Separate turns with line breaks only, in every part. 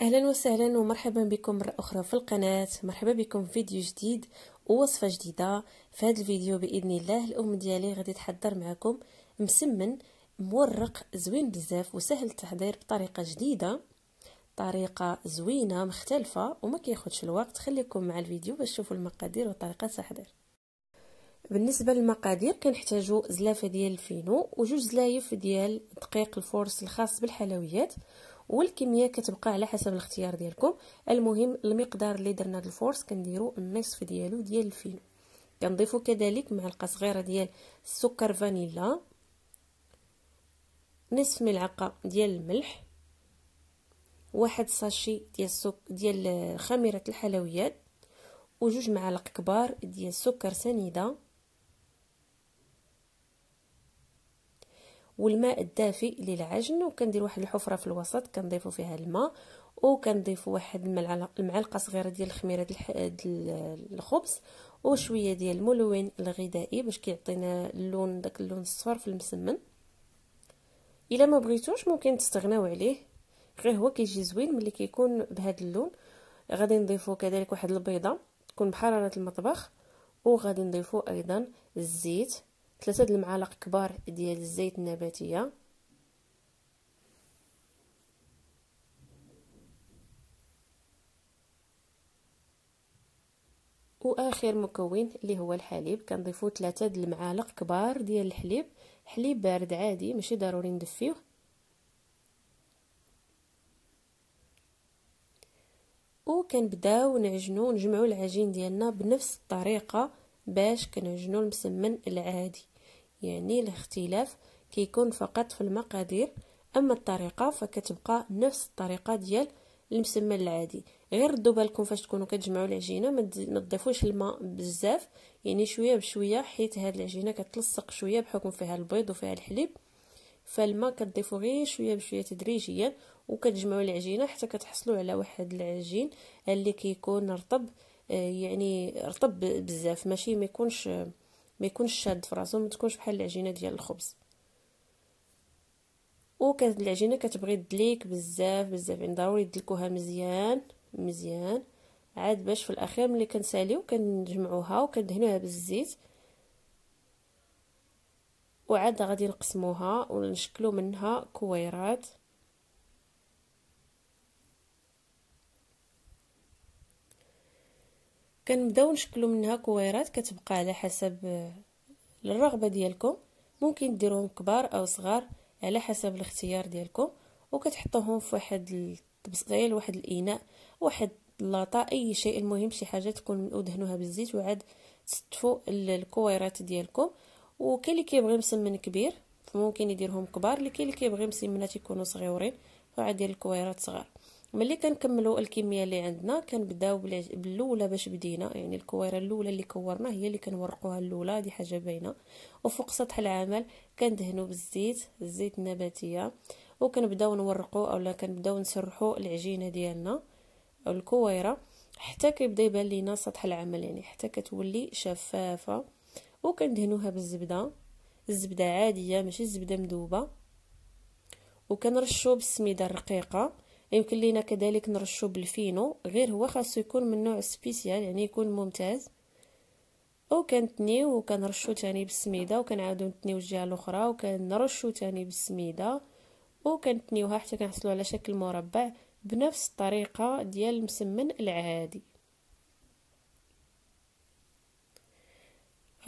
اهلا وسهلا ومرحبا بكم مره اخرى في القناه مرحبا بكم في فيديو جديد ووصفه جديده في هذا الفيديو باذن الله الام ديالي غادي تحضر معكم مسمن مورق زوين بزاف وسهل التحضير بطريقه جديده طريقه زوينه مختلفه وما كياخذش الوقت خليكم مع الفيديو باش تشوفوا المقادير وطريقه التحضير بالنسبه للمقادير كنحتاجو زلافه ديال الفينو وجوج زلايف ديال دقيق الفورس الخاص بالحلويات والكميه كتبقى على حسب الاختيار ديالكم المهم المقدار اللي درنا الفورس كنديرو النصف ديالو ديال الفينو كنضيفو كذلك معلقه صغيره ديال السكر فانيلا نصف ملعقه ديال الملح واحد ساشي ديال السك ديال خميره الحلويات وجوج معالق كبار ديال سكر سنيده والماء الدافئ للعجن وكندير واحد الحفره في الوسط كنضيفوا فيها الماء وكنضيف واحد المعلقه صغيره ديال الخميره ديال الخبز وشويه ديال الملون الغذائي باش كيعطينا اللون داك اللون الصفر في المسمن الا ما بغيتوش ممكن تستغناو عليه غير هو كيجي زوين ملي كيكون بهذا اللون غادي نضيفو كذلك واحد البيضه تكون بحراره المطبخ وغادي نضيفو ايضا الزيت ثلاثة د المعالق كبار ديال الزيت النباتيه واخر مكون اللي هو الحليب كنضيفو ثلاثة د المعالق كبار ديال الحليب حليب بارد عادي ماشي ضروري ندفيوه وكنبداو نعجنو نجمعو العجين ديالنا بنفس الطريقه باش كنعجنو المسمن العادي يعني الاختلاف كيكون فقط في المقادير اما الطريقه فكتبقى نفس الطريقه ديال المسمن العادي غير ردوا بالكم فاش تكونوا كتجمعوا العجينه ما تضيفوش الماء بزاف يعني شويه بشويه حيت هاد العجينه كتلصق شويه بحكم فيها البيض وفيها الحليب فالماء كتضيفوا غير شويه بشويه تدريجيا وكتجمعوا العجينه حتى كتحصلوا على واحد العجين اللي كيكون رطب آه، يعني رطب بزاف ماشي ما يكونش ما يكونش شاد في راسو ما تكونش بحال العجينه ديال الخبز وكانت العجينه كتبغي دليك بزاف بزاف يعني ضروري دلكوها مزيان مزيان عاد باش في الاخير ملي كنساليو كنجمعوها وكندهنوها بالزيت وعاد غادي نقسموها ونشكلو منها كويرات كنبداو نشكلو منها كويرات كتبقى على حسب آه، الرغبه ديالكم ممكن ديروهم كبار او صغار على حسب الاختيار ديالكم وكتحطوهم في واحد الطبسيل واحد الاناء واحد لاطا اي شيء المهم شي حاجه تكون ودهنوها بالزيت وعاد تستفو الكويرات ديالكم وكاين اللي كيبغي مسمن كبير فممكن يديرهم كبار اللي كاين اللي كيبغي مسمنات يكونوا صغيورين فعاد دير الكويرات صغار ملي كنكملوا الكميه اللي عندنا كنبداو بالاولى باش بدينا يعني الكويره الاولى اللي كورنا هي اللي كنورقوها الاولى هذه حاجه باينه وفوق سطح العمل كندهنوا بالزيت الزيت النباتيه وكنبداو نورقوا اولا كنبداو نسرحوا العجينه ديالنا او الكويره حتى كيبدا يبان لينا سطح العمل يعني حتى كتولي شفافه وكندهنوها بالزبده الزبده عاديه ماشي الزبده مذوبه وكنرشوا بالسميده الرقيقه يمكن لينا كذلك نرشو بالفينو غير هو خاصو يكون من نوع سبيسيال يعني يكون ممتاز او كنتنيو وكنرشو تاني بالسميده وكنعاودو نتنيو الجهه الاخرى وكنرشو تاني بالسميده وكنتنيوها حتى كنحصلو على شكل مربع بنفس الطريقه ديال المسمن العادي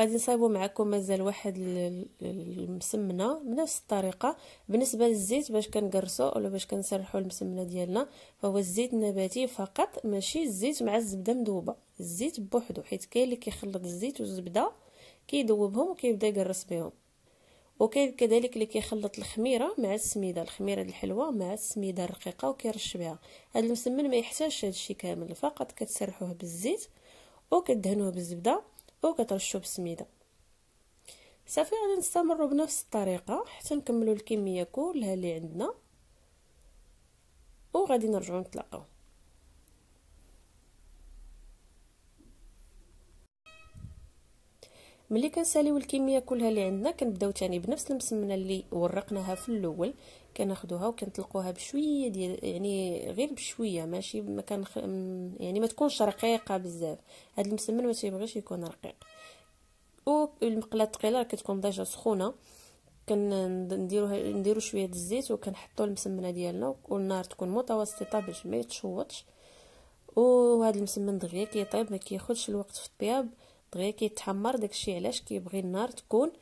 غادي نصايبو معكم مازال واحد المسمنه بنفس الطريقه بالنسبه للزيت باش كنقرصو ولا باش كنسرحو المسمنه ديالنا فهو الزيت النباتي فقط ماشي الزيت مع الزبده مذوبه الزيت بوحدو حيت كاين اللي كيخلط الزيت والزبده كيذوبهم وكيبدا يقرص بهم وكاين كذلك اللي كيخلط الخميره مع السميده الخميره الحلوه مع السميده الرقيقه وكيرش بها هاد المسمن ما يحتاجش هادشي كامل فقط كتسرحوه بالزيت وكدهنوه بالزبده وكترشو بسميده صافي غادي نستمروا بنفس الطريقه حتى نكملوا الكميه كلها اللي عندنا وغادي نرجعوا نتلاقاو ملي كنساليو الكميه كلها اللي عندنا كنبداو تاني بنفس المسمنه اللي ورقناها في الاول كناخدوها وكنطلقوها بشويه ديال يعني غير بشويه ماشي ما كان يعني ما تكونش رقيقه بزاف هاد المسمن ما تيبغيش يكون رقيق والمقله الثقيله راه كتكون ديجا سخونه كنديروها نديرو شويه د الزيت وكنحطو المسمنه ديالنا والنار تكون متوسطه باش ما يتشوطش وهذا المسمن دغيا كيطيب ما كياخذش الوقت في الطياب دغيا كيتحمر داكشي علاش كيبغي النار تكون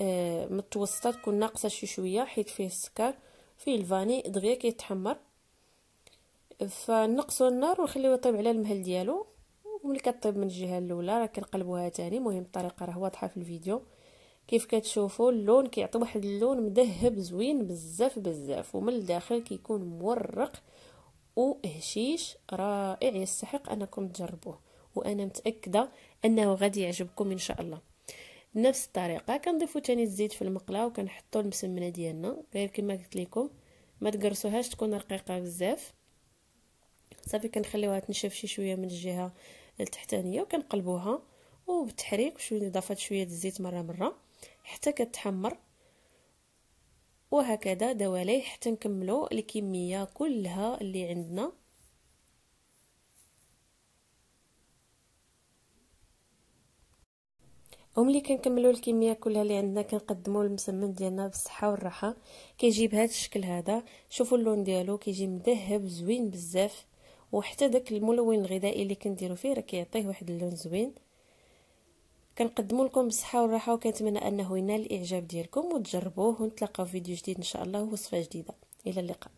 آه متوسطه تكون ناقصه شي شويه حيت فيه السكر فيه الفاني دغيا كيتحمر فنقصوا النار ونخليوه يطيب على المهل ديالو وملي كطيب من الجهه الاولى راه كنقلبوها تاني المهم الطريقه راه واضحه في الفيديو كيف كتشوفوا اللون كيعطي واحد اللون مذهب زوين بزاف بزاف ومن الداخل كيكون مورق وهشيش رائع يستحق انكم تجربوه وانا متاكده انه غادي يعجبكم ان شاء الله نفس الطريقه كنضيفوا تاني الزيت في المقله وكنحطوا المسمنه ديالنا غير كما قلت لكم ما تقرصوهاش تكون رقيقه بزاف صافي كنخليوها تنشف شي شويه من الجهه التحتانيه وكنقلبوها وبالتحريك شويه اضافه شويه الزيت مره مره حتى كتحمر وهكذا دوالي حتى نكملوا الكميه كلها اللي عندنا وملي كنكملوا الكميه كلها اللي عندنا كنقدموا المسمن ديالنا بالصحه والراحه كيجي بهذا الشكل هذا شوفوا اللون ديالو كيجي مذهب زوين بزاف وحتى داك الملون الغذائي اللي كنديروا فيه راه كيعطيه واحد اللون زوين كنقدموا لكم بالصحه والراحه وكنتمنى انه ينال الاعجاب ديالكم وتجربوه ونتلاقاو في فيديو جديد ان شاء الله ووصفه جديده الى اللقاء